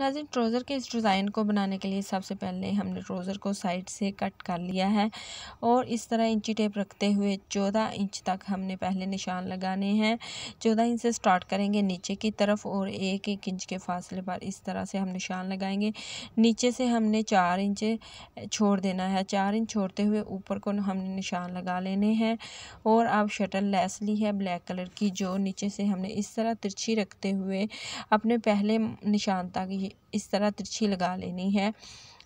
नाजिन trouser के इस design को बनाने के लिए सबसे पहले हमने ट्रोज़र को साइड से कट कर लिया है और इस तरह इंची टेप रखते हुए चौदह इंच तक हमने पहले निशान लगाने हैं चौदह इंच से स्टार्ट करेंगे नीचे की तरफ और एक एक इंच के फासले पर इस तरह से हम निशान लगाएंगे नीचे से हमने चार इंच छोड़ देना है चार इंच छोड़ते हुए ऊपर को हमने निशान लगा लेने हैं और अब शटल लेस ली है ब्लैक कलर की जो नीचे से हमने इस तरह तिरछी रखते हुए अपने पहले निशान तक इस तरह तिरछी लगा लेनी है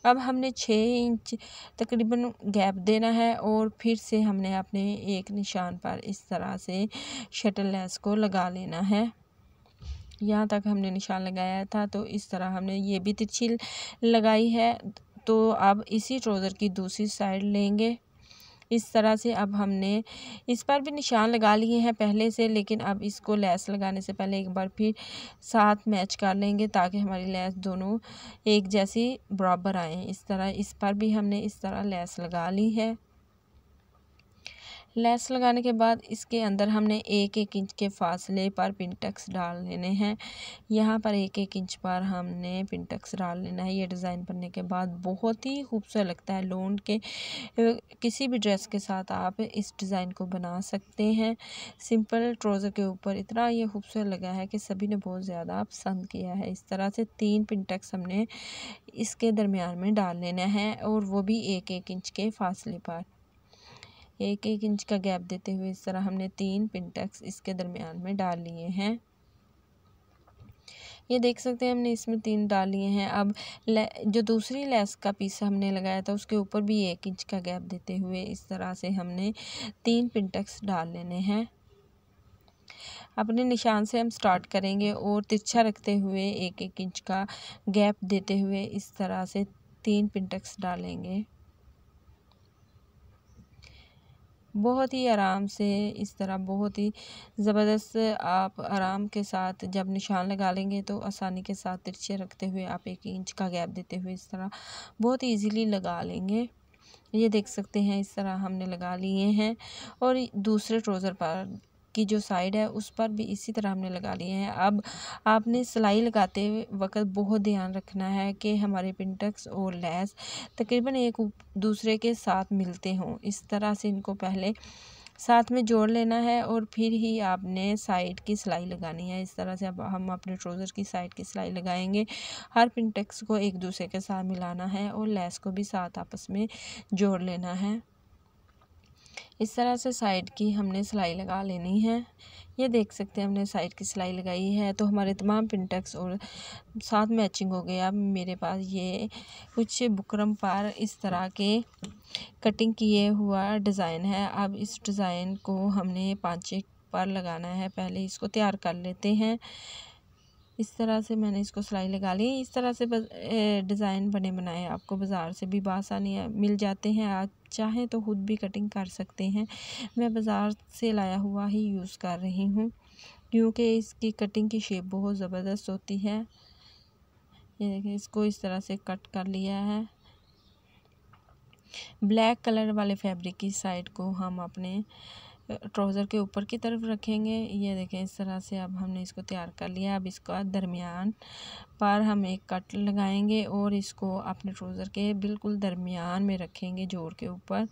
अब हमने छः इंच तकरीबन गैप देना है और फिर से हमने अपने एक निशान पर इस तरह से शटल लेस को लगा लेना है यहाँ तक हमने निशान लगाया था तो इस तरह हमने ये भी तिरछी लगाई है तो अब इसी ट्रोज़र की दूसरी साइड लेंगे इस तरह से अब हमने इस पर भी निशान लगा लिए हैं पहले से लेकिन अब इसको लेस लगाने से पहले एक बार फिर साथ मैच कर लेंगे ताकि हमारी लेस दोनों एक जैसी बराबर आए इस तरह इस पर भी हमने इस तरह लेस लगा ली है लेस लगाने के बाद इसके अंदर हमने एक एक इंच के फासले पर पिंटक्स डाल लेने हैं यहाँ पर एक एक इंच पर हमने पिंटक्स डाल लेना है ये डिज़ाइन बनने के बाद बहुत ही खूबसूरत लगता है लोन के किसी भी ड्रेस के साथ आप इस डिज़ाइन को बना सकते हैं सिंपल ट्रोज़र के ऊपर इतना ये खूबसूरत लगा है कि सभी ने बहुत ज़्यादा पसंद किया है इस तरह से तीन पिंटक्स हमने इसके दरमियान में डाल लेना है और वो भी एक एक इंच के फासले पर एक एक इंच का गैप देते हुए इस तरह हमने तीन पिनटक्स इसके दरमियान में डाल लिए हैं ये देख सकते हैं हमने इसमें तीन डाल लिए हैं अब जो दूसरी लेस का पीस हमने लगाया था उसके ऊपर भी एक इंच का गैप देते हुए इस तरह से हमने तीन पिनटक्स डाल लेने हैं अपने निशान से हम स्टार्ट करेंगे और तिरछा रखते हुए एक एक इंच का गैप देते हुए इस तरह से तीन पिनटक्स डालेंगे बहुत ही आराम से इस तरह बहुत ही ज़बरदस्त आप आराम के साथ जब निशान लगा लेंगे तो आसानी के साथ तिरछे रखते हुए आप एक इंच का गैप देते हुए इस तरह बहुत ईजीली लगा लेंगे ये देख सकते हैं इस तरह हमने लगा लिए हैं और दूसरे ट्रोज़र पर की जो साइड है उस पर भी इसी तरह हमने लगा लिए हैं अब आपने सिलाई लगाते वक्त बहुत ध्यान रखना है कि हमारे पिंटक्स और लैस तकरीबन एक दूसरे के साथ मिलते हों इस तरह से इनको पहले साथ में जोड़ लेना है और फिर ही आपने साइड की सिलाई लगानी है इस तरह से अब हम अपने ट्रोज़र की साइड की सिलाई लगाएंगे हर पिंटेक्स को एक दूसरे के साथ मिलाना है और लैस को भी साथ आपस में जोड़ लेना है इस तरह से साइड की हमने सिलाई लगा लेनी है ये देख सकते हैं हमने साइड की सिलाई लगाई है तो हमारे तमाम पिंटक्स और साथ मैचिंग हो गया अब मेरे पास ये कुछ बुकरम पर इस तरह के कटिंग किए हुआ डिज़ाइन है अब इस डिज़ाइन को हमने पाँचे पर लगाना है पहले इसको तैयार कर लेते हैं इस तरह से मैंने इसको सिलाई लगा ली इस तरह से डिज़ाइन बने बनाए आपको बाज़ार से भी बासानी मिल जाते हैं आप चाहें तो खुद भी कटिंग कर सकते हैं मैं बाज़ार से लाया हुआ ही यूज़ कर रही हूँ क्योंकि इसकी कटिंग की शेप बहुत ज़बरदस्त होती है ये देखिए इसको इस तरह से कट कर लिया है ब्लैक कलर वाले फैब्रिक की साइड को हम अपने ट्राउज़र के ऊपर की तरफ रखेंगे ये देखें इस तरह से अब हमने इसको तैयार कर लिया अब इसका दरमियान पर हम एक कट लगाएंगे और इसको अपने ट्राउज़र के बिल्कुल दरमियान में रखेंगे जोड़ के ऊपर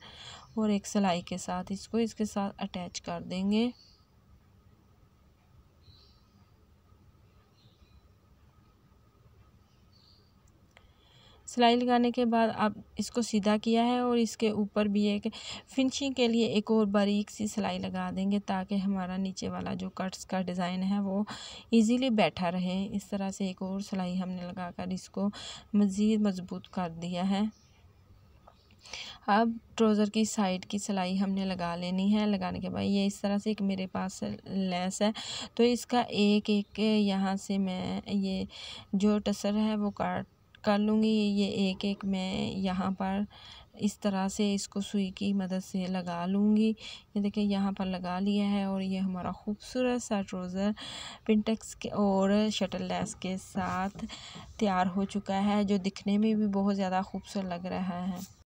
और एक सिलाई के साथ इसको इसके साथ अटैच कर देंगे सिलाई लगाने के बाद आप इसको सीधा किया है और इसके ऊपर भी एक फिनिशिंग के लिए एक और बारीक सी सिलाई लगा देंगे ताकि हमारा नीचे वाला जो कट्स का डिज़ाइन है वो इजीली बैठा रहे इस तरह से एक और सिलाई हमने लगाकर इसको मज़ीद मज़बूत कर दिया है अब ट्रोज़र की साइड की सिलाई हमने लगा लेनी है लगाने के बाद ये इस तरह से एक मेरे पास लेस है तो इसका एक एक यहाँ से मैं ये जो टसर है वो काट कर लूँगी ये एक एक मैं यहाँ पर इस तरह से इसको सुई की मदद से लगा लूँगी ये देखिए यहाँ पर लगा लिया है और ये हमारा खूबसूरत सा ट्रोज़र पिंटेक्स के और शटल लेस के साथ तैयार हो चुका है जो दिखने में भी बहुत ज़्यादा खूबसूरत लग रहा है